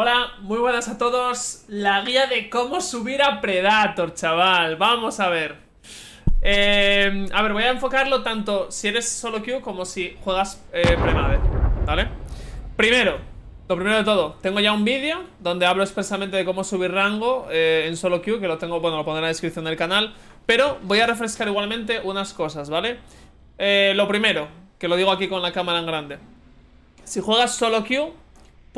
Hola, muy buenas a todos. La guía de cómo subir a Predator, chaval. Vamos a ver. Em, a ver, voy a enfocarlo tanto si eres solo Q como si juegas eh, Predator, ¿vale? Primero, lo primero de todo, tengo ya un vídeo donde hablo expresamente de cómo subir rango eh, en solo Q, que lo tengo, bueno, lo pondré en la descripción del canal, pero voy a refrescar igualmente unas cosas, ¿vale? Eh, lo primero, que lo digo aquí con la cámara en grande. Si juegas solo Q,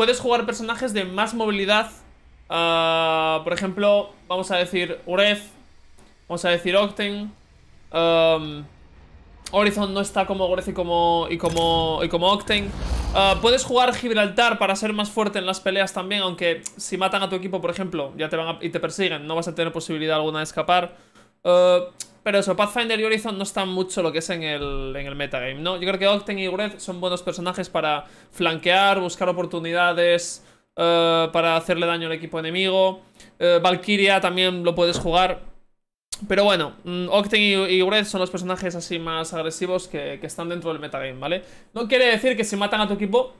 puedes jugar personajes de más movilidad. Ah, por ejemplo, vamos a decir Urez, vamos a decir Octen. Horizon no está como Urez y como, y como, como Octen. Ah, puedes jugar Gibraltar para ser más fuerte en las peleas también, aunque si matan a tu equipo, por ejemplo, ya te van y te persiguen, no vas a tener posibilidad alguna de escapar. Ah, pero eso, Pathfinder y Horizon no están mucho lo que es en el, en el metagame, ¿no? Yo creo que Octen y Gred son buenos personajes para flanquear, buscar oportunidades eh, para hacerle daño al equipo enemigo. Eh, Valkyria también lo puedes jugar. Pero bueno, mm, Octane y, Gred son los personajes así más agresivos que, que están dentro del metagame, ¿vale? No quiere decir que si matan a tu equipo,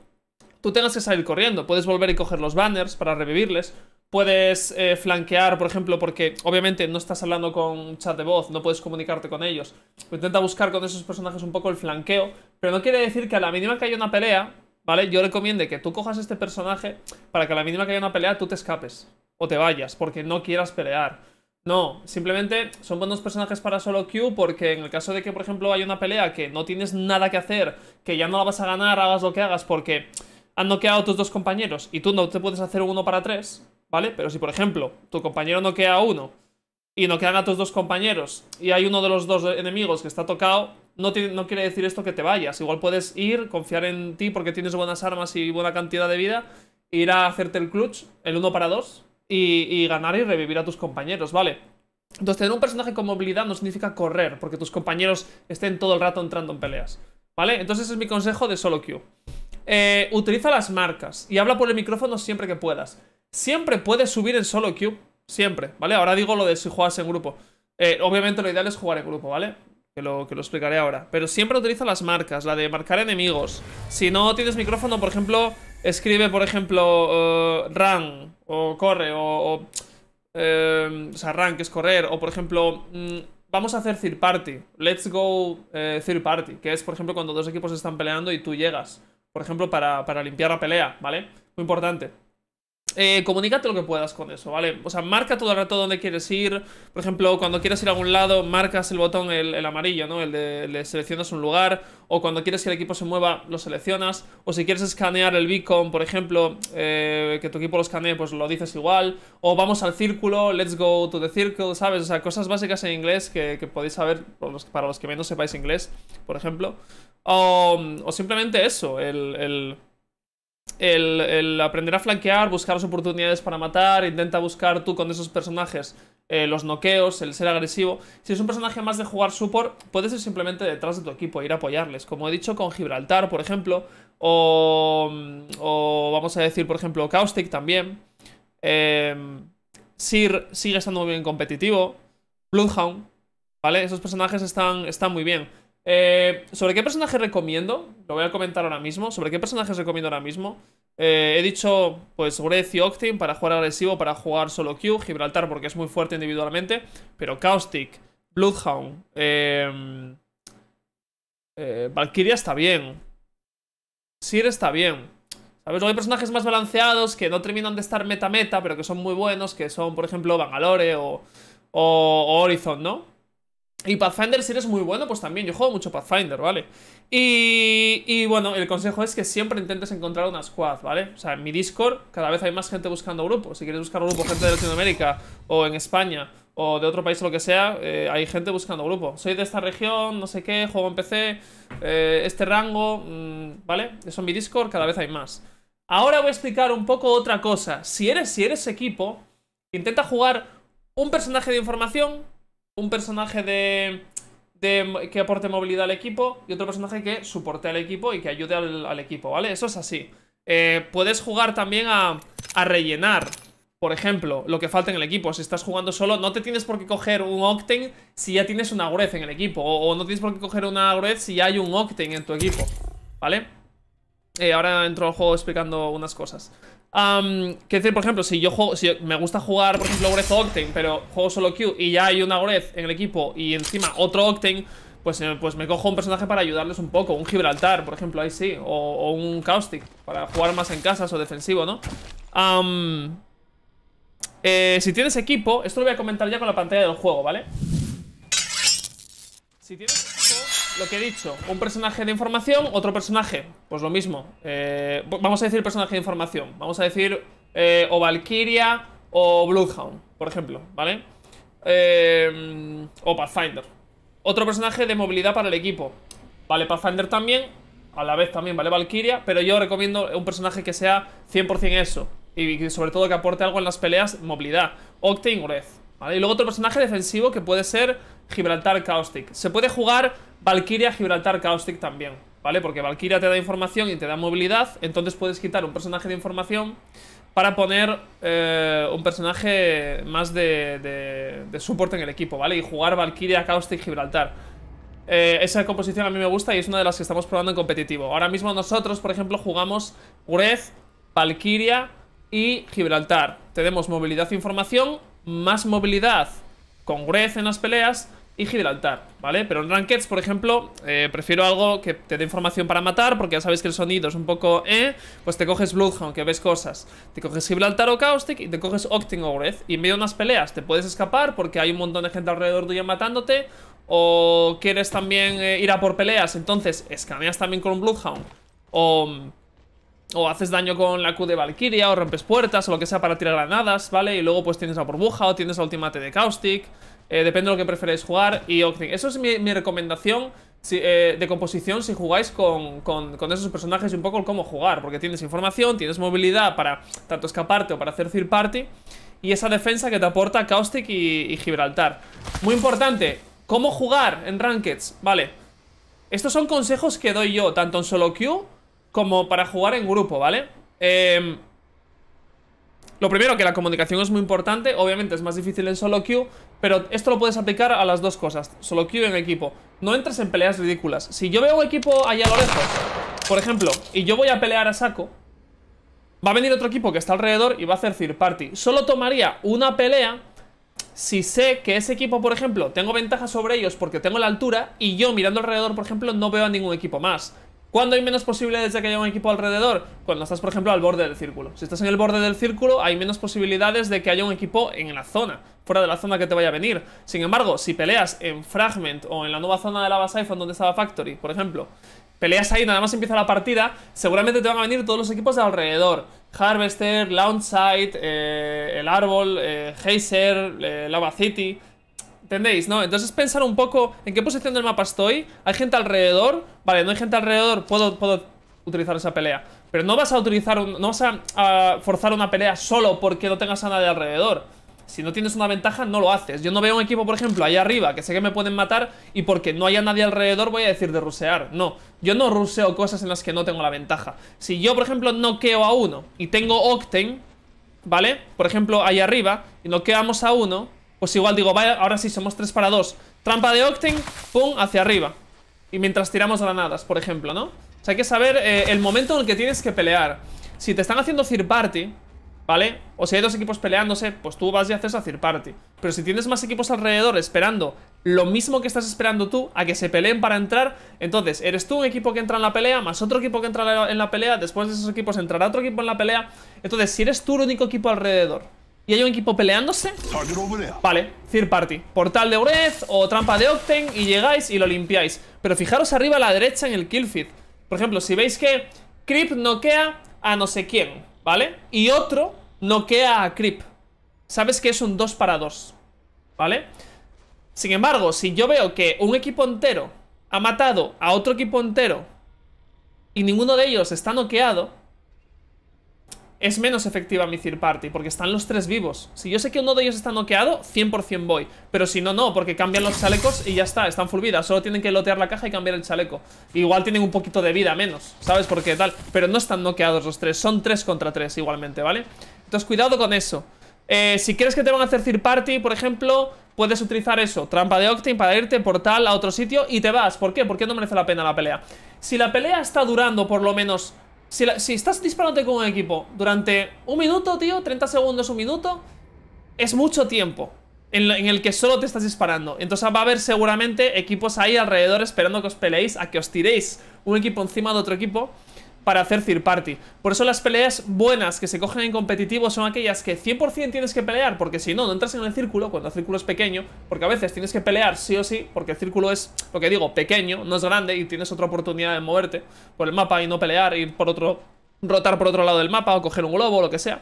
tú tengas que salir corriendo. Puedes volver y coger los banners para revivirles puedes eh, flanquear, por ejemplo, porque obviamente no estás hablando con chat de voz, no puedes comunicarte con ellos. Intenta buscar con esos personajes un poco el flanqueo, pero no quiere decir que a la mínima que haya una pelea, ¿vale? Yo recomiendo que tú cojas este personaje para que a la mínima que haya una pelea tú te escapes o te vayas, porque no quieras pelear. No, simplemente son buenos personajes para solo Q porque en el caso de que, por ejemplo, haya una pelea que no tienes nada que hacer, que ya no la vas a ganar, hagas lo que hagas porque han noqueado tus dos compañeros y tú no te puedes hacer uno para tres, ¿vale? Pero si, por ejemplo, tu compañero no queda uno y no quedan a tus dos compañeros y hay uno de los dos enemigos que está tocado, no, no quiere decir esto que te vayas. Igual puedes ir, confiar en ti porque tienes buenas armas y buena cantidad de vida, ir a hacerte el clutch, el uno para dos, y, y ganar y revivir a tus compañeros, ¿vale? Entonces, tener un personaje con movilidad no significa correr, porque tus compañeros estén todo el rato entrando en peleas, ¿vale? Entonces, ese es mi consejo de solo queue. Eh, utiliza las marcas y habla por el micrófono siempre que puedas. Siempre puedes subir en solo queue. Siempre, ¿vale? Ahora digo lo de si juegas en grupo. Eh, obviamente lo ideal es jugar en grupo, ¿vale? Que lo, que lo explicaré ahora. Pero siempre utiliza las marcas, la de marcar enemigos. Si no tienes micrófono, por ejemplo, escribe, por ejemplo, eh, run o corre o... o, sea, run, que es correr. O, por ejemplo, mm, vamos a hacer third party. Let's go third party. Que es, por ejemplo, cuando dos equipos están peleando y tú llegas. Por ejemplo, para, para limpiar la pelea, ¿vale? Muy importante eh, comunícate lo que puedas con eso, ¿vale? O sea, marca todo el rato dónde quieres ir. Por ejemplo, cuando quieres ir a algún lado, marcas el botón, el, amarillo, ¿no? El de, seleccionas un lugar. O cuando quieres que el equipo se mueva, lo seleccionas. O si quieres escanear el beacon, por ejemplo, eh, que tu equipo lo escanee, pues lo dices igual. O vamos al círculo, let's go to the circle, ¿sabes? O sea, cosas básicas en inglés que, podéis saber para los, que menos sepáis inglés, por ejemplo. O, simplemente eso, el el, aprender a flanquear, buscar oportunidades para matar, intenta buscar tú con esos personajes eh, los noqueos, el ser agresivo. Si es un personaje más de jugar support, puedes ir simplemente detrás de tu equipo, ir a apoyarles. Como he dicho con Gibraltar, por ejemplo, o, mm, vamos a decir, por ejemplo, Caustic también. Eh, Sir sigue estando muy bien competitivo. Bloodhound, ¿vale? Esos personajes están, están muy bien. Eh, ¿Sobre qué personaje recomiendo? Lo voy a comentar ahora mismo. ¿Sobre qué personajes recomiendo ahora mismo? Eh, he dicho, pues, sobre y Octane para jugar agresivo, para jugar solo Q, Gibraltar porque es muy fuerte individualmente, pero Caustic, Bloodhound, em, eh, Valkyria está bien, Sir está bien. ¿Sabes? hay personajes más balanceados que no terminan de estar meta-meta, pero que son muy buenos, que son, por ejemplo, Bangalore o Horizon, ¿no? Y Pathfinder, si eres muy bueno, pues también. Yo juego mucho Pathfinder, ¿vale? Y, y, bueno, el consejo es que siempre intentes encontrar una squad, ¿vale? O sea, en mi Discord cada vez hay más gente buscando grupos. Si quieres buscar grupos, gente de Latinoamérica o en España o de otro país o lo que sea, eh, hay gente buscando grupos. Soy de esta región, no sé qué, juego en PC, eh, este rango, mm, ¿vale? Eso en mi Discord cada vez hay más. Ahora voy a explicar un poco otra cosa. Si eres, si eres equipo, intenta jugar un personaje de información un personaje de, que aporte movilidad al equipo y otro personaje que soporte al equipo y que ayude al, equipo, ¿vale? Eso es así. Eh, puedes jugar también a, rellenar por ejemplo, lo que falta en el equipo. Si estás jugando solo, no te tienes por qué coger un Octane si ya tienes una Grez en el equipo. O, no tienes por qué coger una Grez si ya hay un Octane en tu equipo. ¿Vale? Eh, ahora entro al juego explicando unas cosas. Um, que decir, por ejemplo, si yo juego, si me gusta jugar, por ejemplo, Grez o Octane, pero juego solo Q y ya hay una Gorez en el equipo y encima otro Octane, pues, eh, pues me cojo un personaje para ayudarles un poco. Un Gibraltar, por ejemplo, ahí sí. O, un Caustic, para jugar más en casas o defensivo, ¿no? Eh, si tienes equipo, esto lo voy a comentar ya con la pantalla del juego, ¿vale? Si tienes que he dicho, un personaje de información, otro personaje, pues lo mismo. Eh, vamos a decir personaje de información, vamos a decir eh, o Valkyria o Bloodhound, por ejemplo, ¿vale? Eh, o Pathfinder. Otro personaje de movilidad para el equipo. Vale, Pathfinder también, a la vez también vale Valkyria, pero yo recomiendo un personaje que sea 100% eso. Y sobre todo que aporte algo en las peleas, movilidad. Octane Wraith. ¿Vale? Y luego otro personaje defensivo que puede ser Gibraltar Caustic. Se puede jugar Valkyria, Gibraltar, Caustic también, ¿vale? Porque Valkyria te da información y te da movilidad, entonces puedes quitar un personaje de información para poner eh, un personaje más de, de, soporte en el equipo, ¿vale? Y jugar Valkyria, Caustic, Gibraltar. Eh, esa composición a mí me gusta y es una de las que estamos probando en competitivo. Ahora mismo nosotros, por ejemplo, jugamos Grez, Valkyria y Gibraltar. Tenemos movilidad e información, más movilidad con Grez en las peleas y Gibraltar, ¿vale? Pero en Rankeds, por ejemplo, eh, prefiero algo que te dé información para matar, porque ya sabéis que el sonido es un poco eh, pues te coges Bloodhound, que ves cosas, te coges Gibraltar o Caustic y te coges Octing o y en medio de unas peleas te puedes escapar porque hay un montón de gente alrededor tuya matándote, o quieres también eh, ir a por peleas, entonces escaneas también con un Bloodhound, o mm, o haces daño con la Q de Valkyria, o rompes puertas, o lo que sea para tirar granadas, ¿vale? Y luego pues tienes la burbuja, o tienes la ultimate de Caustic, eh, depende de lo que preferáis jugar, y Eso es mi, recomendación eh, de composición si jugáis con, esos personajes y un poco el cómo jugar, porque tienes información, tienes movilidad para tanto escaparte o para hacer third party, y esa defensa que te aporta Caustic y, Gibraltar. Muy importante, ¿cómo jugar en Rankeds? Vale, estos son consejos que doy yo, tanto en solo Q como para jugar en grupo, ¿vale? Em, lo primero, que la comunicación es muy importante, obviamente es más difícil en solo queue, pero esto lo puedes aplicar a las dos cosas, solo queue en equipo. No entres en peleas ridículas. Si yo veo un equipo allá a lo lejos, por ejemplo, y yo voy a pelear a saco, va a venir otro equipo que está alrededor y va a hacer third party. Solo tomaría una pelea si sé que ese equipo, por ejemplo, tengo ventaja sobre ellos porque tengo la altura y yo mirando alrededor, por ejemplo, no veo a ningún equipo más. ¿Cuándo hay menos posibilidades de que haya un equipo alrededor? Cuando estás, por ejemplo, al borde del círculo. Si estás en el borde del círculo, hay menos posibilidades de que haya un equipo en la zona, fuera de la zona que te vaya a venir. Sin embargo, si peleas en Fragment o en la nueva zona de Lava Siphon donde estaba Factory, por ejemplo, peleas ahí, nada más empieza la partida, seguramente te van a venir todos los equipos de alrededor. Harvester, Launchsite, eh, El Árbol, eh, eh Lava City... ¿Entendéis? ¿No? Entonces pensar un poco en qué posición del mapa estoy. ¿Hay gente alrededor? Vale, no hay gente alrededor, puedo, puedo utilizar esa pelea. Pero no vas a utilizar, no vas a, forzar una pelea solo porque no tengas a nadie alrededor. Si no tienes una ventaja, no lo haces. Yo no veo un equipo, por ejemplo, ahí arriba, que sé que me pueden matar y porque no haya nadie alrededor voy a decir de rusear. No, yo no ruseo cosas en las que no tengo la ventaja. Si yo, por ejemplo, no noqueo a uno y tengo Octane, ¿vale? Por ejemplo, ahí arriba, y no noqueamos a uno, pues igual digo, vaya, ahora sí somos tres para dos Trampa de Octane, pum, hacia arriba Y mientras tiramos granadas, por ejemplo, ¿no? O sea, hay que saber eh, el momento en el que tienes que pelear Si te están haciendo Third Party ¿Vale? O si hay dos equipos peleándose, pues tú vas y haces a Party Pero si tienes más equipos alrededor esperando lo mismo que estás esperando tú a que se peleen para entrar, entonces eres tú un equipo que entra en la pelea, más otro equipo que entra en la pelea, después de esos equipos entrará otro equipo en la pelea Entonces, si eres tú el único equipo alrededor y hay un equipo peleándose. Vale, third party. Portal de Urez o trampa de Octen y llegáis y lo limpiáis. Pero fijaros arriba a la derecha en el kill Por ejemplo, si veis que Creep noquea a no sé quién, ¿vale? Y otro noquea a Creep. Sabes que es un 2 para 2, ¿vale? Sin embargo, si yo veo que un equipo entero ha matado a otro equipo entero y ninguno de ellos está noqueado, es menos efectiva mi third party, porque están los tres vivos. Si yo sé que uno de ellos está noqueado, 100% voy. Pero si no, no, porque cambian los chalecos y ya está, están full vida. Solo tienen que lotear la caja y cambiar el chaleco. Igual tienen un poquito de vida menos, ¿sabes? por qué tal. Pero no están noqueados los tres, son tres contra tres igualmente, ¿vale? Entonces cuidado con eso. Eh, si quieres que te van a hacer third party, por ejemplo, puedes utilizar eso, trampa de Octane para irte por tal a otro sitio y te vas. ¿Por qué? Porque no merece la pena la pelea. Si la pelea está durando por lo menos si, estás disparándote con un equipo durante un minuto, tío, 30 segundos, un minuto, es mucho tiempo en, en el que solo te estás disparando. Entonces va a haber seguramente equipos ahí alrededor esperando que os peleéis, a que os tiréis un equipo encima de otro equipo para hacer third party. Por eso las peleas buenas que se cogen en competitivo son aquellas que 100% tienes que pelear, porque si no, no entras en el círculo cuando el círculo es pequeño, porque a veces tienes que pelear sí o sí, porque el círculo es, lo que digo, pequeño, no es grande y tienes otra oportunidad de moverte por el mapa y no pelear, ir por otro, rotar por otro lado del mapa o coger un globo o lo que sea.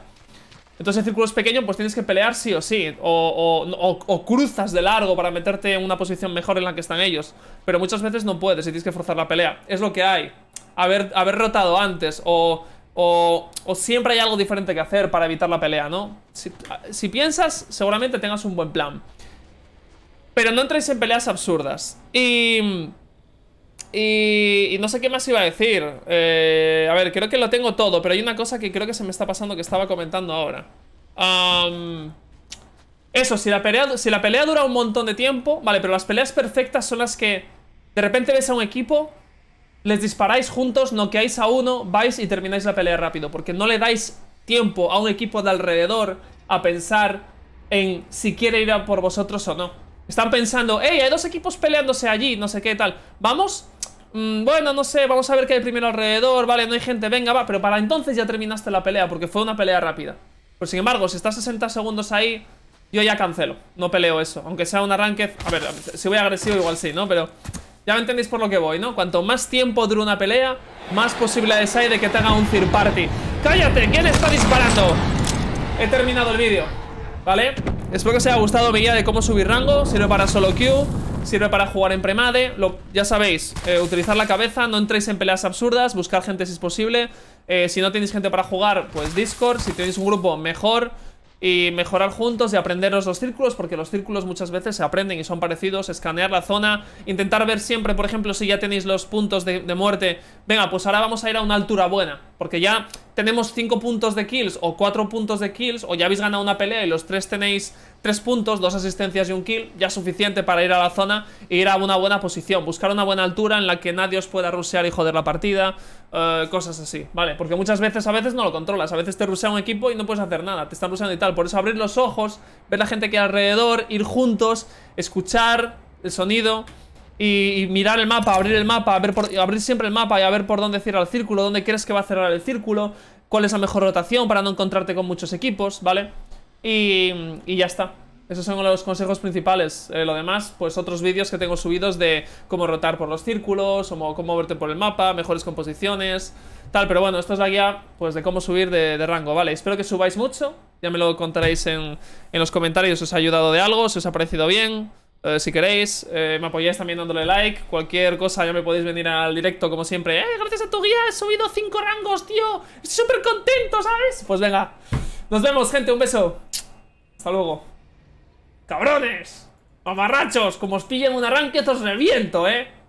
Entonces el círculo es pequeño, pues tienes que pelear sí o sí, o, o cruzas de largo para meterte en una posición mejor en la que están ellos, pero muchas veces no puedes y tienes que forzar la pelea, es lo que hay haber, rotado antes o, o, siempre hay algo diferente que hacer para evitar la pelea, ¿no? Si, piensas, seguramente tengas un buen plan. Pero no entréis en peleas absurdas. Y... Y, no sé qué más iba a decir. Eh, a ver, creo que lo tengo todo, pero hay una cosa que creo que se me está pasando que estaba comentando ahora. eso, si la, si la pelea dura un montón de tiempo, vale, pero las peleas perfectas son las que de repente ves a un equipo les disparáis juntos, noqueáis a uno, vais y termináis la pelea rápido, porque no le dais tiempo a un equipo de alrededor a pensar en si quiere ir a por vosotros o no. Están pensando, hey, hay dos equipos peleándose allí, no sé qué tal. ¿Vamos? Mm, bueno, no sé, vamos a ver qué hay primero alrededor, vale, no hay gente, venga, va. Pero para entonces ya terminaste la pelea, porque fue una pelea rápida. Pero pues sin embargo, si estás 60 segundos ahí, yo ya cancelo. No peleo eso, aunque sea un arranque... A ver, si voy agresivo igual sí, ¿no? Pero... Ya me entendéis por lo que voy, ¿no? Cuanto más tiempo dure una pelea, más posibilidades hay de que te haga un third party. ¡Cállate! ¿Quién está disparando? He terminado el vídeo, ¿vale? Espero que os haya gustado mi guía de cómo subir rango. Sirve para solo queue, sirve para jugar en premade. Lo, ya sabéis, eh, utilizar la cabeza, no entréis en peleas absurdas, buscar gente si es posible. Eh, si no tenéis gente para jugar, pues Discord. Si tenéis un grupo, mejor y mejorar juntos y aprenderos los círculos, porque los círculos muchas veces se aprenden y son parecidos, escanear la zona, intentar ver siempre, por ejemplo, si ya tenéis los puntos de, muerte, venga, pues ahora vamos a ir a una altura buena, porque ya tenemos 5 puntos de kills o 4 puntos de kills, o ya habéis ganado una pelea y los 3 tenéis 3 puntos, 2 asistencias y un kill, ya suficiente para ir a la zona e ir a una buena posición, buscar una buena altura en la que nadie os pueda rusear y joder la partida, eh, cosas así, ¿vale? Porque muchas veces, a veces no lo controlas, a veces te rusea un equipo y no puedes hacer nada, te están ruseando y tal, por eso abrir los ojos, ver la gente que hay alrededor, ir juntos, escuchar el sonido y, mirar el mapa, abrir el mapa, ver por, abrir siempre el mapa y a ver por dónde cierra el círculo, dónde crees que va a cerrar el círculo, cuál es la mejor rotación para no encontrarte con muchos equipos, ¿vale? y ya está. Esos son los consejos principales. Eh, lo demás, pues otros vídeos que tengo subidos de cómo rotar por los círculos, cómo, cómo moverte por el mapa, mejores composiciones, tal. Pero bueno, esto es la guía pues de cómo subir de, rango, ¿vale? Espero que subáis mucho. Ya me lo contaréis en, los comentarios si os ha ayudado de algo, si os ha parecido bien. Eh, si queréis, eh, me apoyáis también dándole like. Cualquier cosa ya me podéis venir al directo como siempre. ¡Eh, gracias a tu guía he subido 5 rangos, tío! ¡Estoy súper contento, ¿sabes? Pues venga, nos vemos, gente. Un beso. Hasta luego. ¡Cabrones! amarrachos! Como os pillen un arranque, os reviento, ¿eh?